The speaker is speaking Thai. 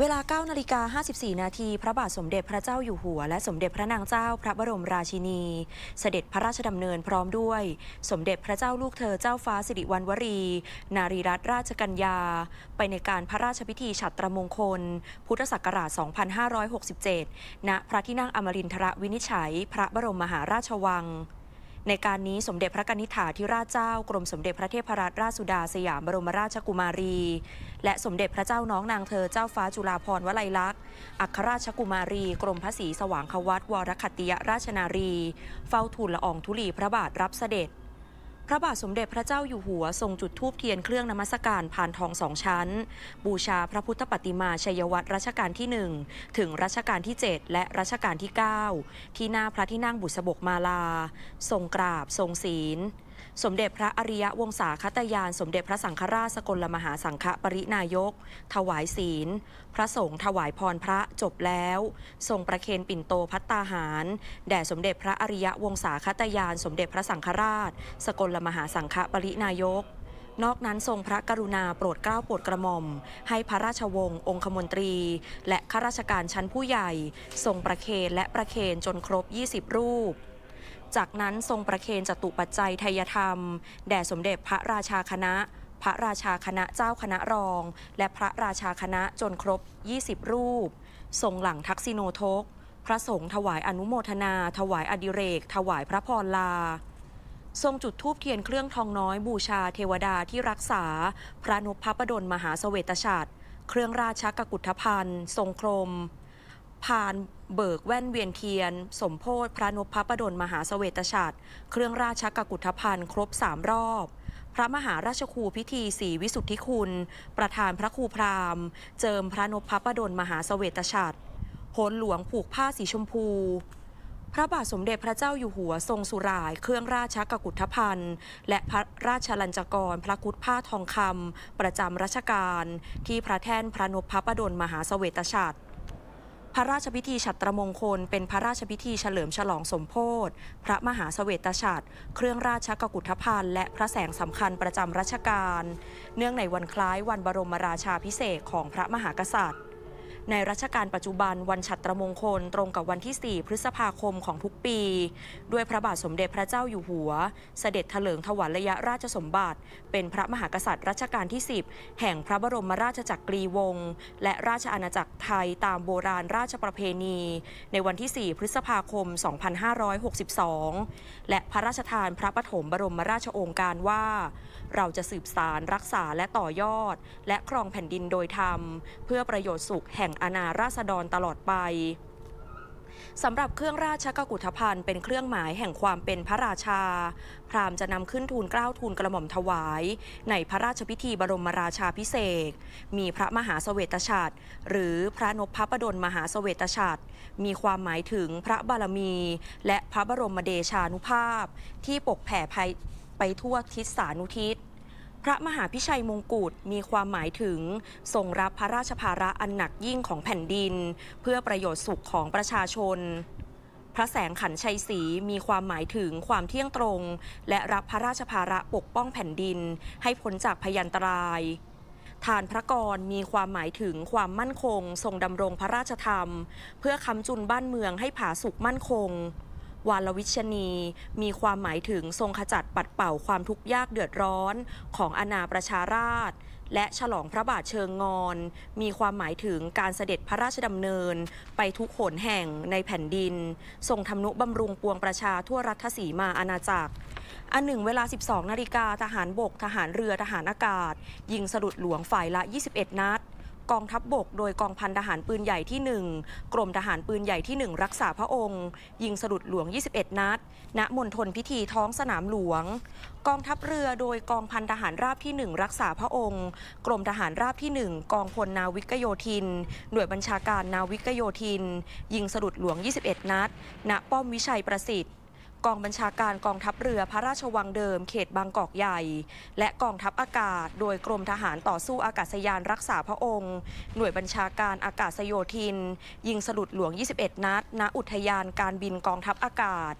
เวลา9นาฬิกา54นาที พระบาทสมเด็จพระเจ้าอยู่หัว และสมเด็จพระนางเจ้าพระบรมราชินี เสด็จพระราชดำเนินพร้อมด้วย สมเด็จพระเจ้าลูกเธอเจ้าฟ้าสิริวัณวรี นารีรัตนราชกัญญา ไปในการพระราชพิธีฉัตรมงคล พุทธศักราช 2567 ณ พระที่นั่งอมรินทรวินิจฉัย พระบรมมหาราชวังในการนี้สมเด็จพระกนิษฐาธิราชเจ้า กรมสมเด็จพระเทพรัตนราชสุดา สยามบรมราชกุมารี และสมเด็จพระเจ้าน้องนางเธอเจ้าฟ้าจุฬาภรณ์วลัยลักษณ์ อัครราชกุมารี กรมพระศรีสว่างควัตวรคติยราชนารี เฝ้าทูลละอองธุลีพระบาทรับเสด็จพระบาทสมเด็จพระเจ้าอยู่หัว ทรงจุดธูปเทียนเครื่องนมัสการผ่านทองสองชั้น บูชาพระพุทธปฏิมาชัยวัตรรัชกาลที่ 1 ถึงรัชกาลที่ 7 และรัชกาลที่ 9 ที่หน้าพระที่นั่งบุษบกมาลา ทรงกราบ ทรงศีลสมเด็จพระอริยวงศาคตยาน สมเด็จพระสังฆราชสกลมหาสังฆปรินายก ถวายศีล พระสงฆ์ถวายพรพระจบแล้วทรงประเคนปิ่นโตพัตตาหารแด่สมเด็จพระอริยวงศาคตยานสมเด็จพระสังฆราช สกลมหาสังฆปรินายก นอกนั้นทรงพระกรุณาโปรดเกล้าโปรดกระหม่อมให้พระราชวงศ์องคมนตรี และข้าราชการชั้นผู้ใหญ่ทรงประเคนและประเคนจนครบ 20 รูปจากนั้นทรงประเคนจตุปัจจัยไทยธรรม แด่สมเด็จพระราชาคณะ พระราชาคณะเจ้าคณะรอง และพระราชาคณะจนครบ 20 รูป ทรงหลังทักษิโนทก พระสงฆ์ถวายอนุโมทนา ถวายอดิเรกถวายพระพรลา ทรงจุดธูปเทียนเครื่องทองน้อยบูชาเทวดาที่รักษา พระนพพระประดลมหาสเสวตฉัตรเครื่องราชกกุฏภัณฑ์ ทรงครมพานเบิกแว่นเวียนเทียน สมโพธิพระนพพระประดลมหาสเสวตฉัตรเครื่องราชกกุฏพันฑ์ครบสามรอบ พระมหาราชครูพิธีสีวิสุทธิคุณประธานพระครูพราหมณ์ เจิมพระนพพระประดลมหาสเสวตฉัตรโหนหลวงผูกผ้าสีชมพู พระบาทสมเด็จพระเจ้าอยู่หัวทรงสุรายเครื่องราชกกุฏพันฑ์ และพระราชลัญจกร พระคุดผ้าทองคำประจารัชกาลที่พระแท่นพระนพพระประดลมหาสเสวตฉัตรพระราชพิธีฉัตรมงคลเป็นพระราชพิธีเฉลิมฉลองสมโพธิพระมหาสเสวตฉัตรเครื่องราชกกุฏภัณฑ์และพระแสงสำคัญประจำรัชกาลเนื่องในวันคล้ายวันบรมราชาพิเศษของพระมหากษัตริย์ในรัชกาลปัจจุบันวันฉัตรมงคลตรงกับวันที่ 4 พฤษภาคมของทุกปี ด้วยพระบาทสมเด็จพระเจ้าอยู่หัว เสด็จถลิงถวัลยราชสมบัติ เป็นพระมหากษัตริย์รัชกาลที่ 10 แห่งพระบรมราชจักรีวงศ์และราชอาณาจักรไทย ตามโบราณราชประเพณี ในวันที่ 4 พฤษภาคม 2562 และพระราชทานพระปฐมบรมราชโองการว่า เราจะสืบสารรักษาและต่อยอด และครองแผ่นดินโดยธรรมเพื่อประโยชน์สุขแห่งอาณาราษฎรตลอดไปสำหรับเครื่องราชกกุฏภัณฑ์เป็นเครื่องหมายแห่งความเป็นพระราชา พราหมณ์จะนำขึ้นทูลเกล้าทูลกระหม่อมถวาย ในพระราชพิธีบรมราชาพิเศษ มีพระมหาสเวตฉัตรหรือพระนพพระประดลมหาสเวตฉัตรมีความหมายถึงพระบารมี และพระบรมเดชานุภาพ ที่ปกแผ่ไปทั่วทิศสานุทิศพระมหาพิชัยมงกุฎมีความหมายถึงทรงรับพระราชภาระอันหนักยิ่งของแผ่นดิน เพื่อประโยชน์สุขของประชาชน พระแสงขันชัยศรีมีความหมายถึงความเที่ยงตรง และรับพระราชภาระปกป้องแผ่นดิน ให้พ้นจากพยันตรายทานพระกรมีความหมายถึงความมั่นคงทรงดำรงพระราชธรรม เพื่อคำจุนบ้านเมืองให้ผาสุกมั่นคงวานลวิชนีมีความหมายถึงทรงขจัดปัดเป่าความทุกข์ยากเดือดร้อนของอาณาประชาราษฎรและฉลองพระบาทเชิงงอน มีความหมายถึงการเสด็จพระราชดำเนิน ไปทุกขนแห่งในแผ่นดิน ทรงทำนุบำรุงปวงประชาทั่วรัฐสีมาอาณาจักร อันหนึ่งเวลา 12 นาฬิกาทหารบกทหารเรือทหารอากาศ ยิงสลุดหลวงฝ่ายละ 21 นัดกองทัพบบกโดยกองพันทหารปืนใหญ่ที่ 1 กรมทหารปืนใหญ่ที่1รักษาพระองค์ ยิงสลุดหลวง 21 นัด ณ มณฑลพิธีท้องสนามหลวง กองทัพเรือโดยกองพันทหารราบที่ 1 รักษาพระองค์กรมทหารราบที่ 1 กองพลนาวิกโยธิน หน่วยบัญชาการนาวิกโยธินยิงสลุดหลวง 21 นัด ณ ป้อมวิชัยประสิทธิ์กองบัญชาการกองทัพเรือพระราชวังเดิม เขตบางกอกใหญ่ และกองทัพอากาศ โดยกรมทหารต่อสู้อากาศยานรักษาพระองค์ หน่วยบัญชาการอากาศโยธิน ยิงสลุดหลวง 21 นัดณอุทยานการบินกองทัพอากาศ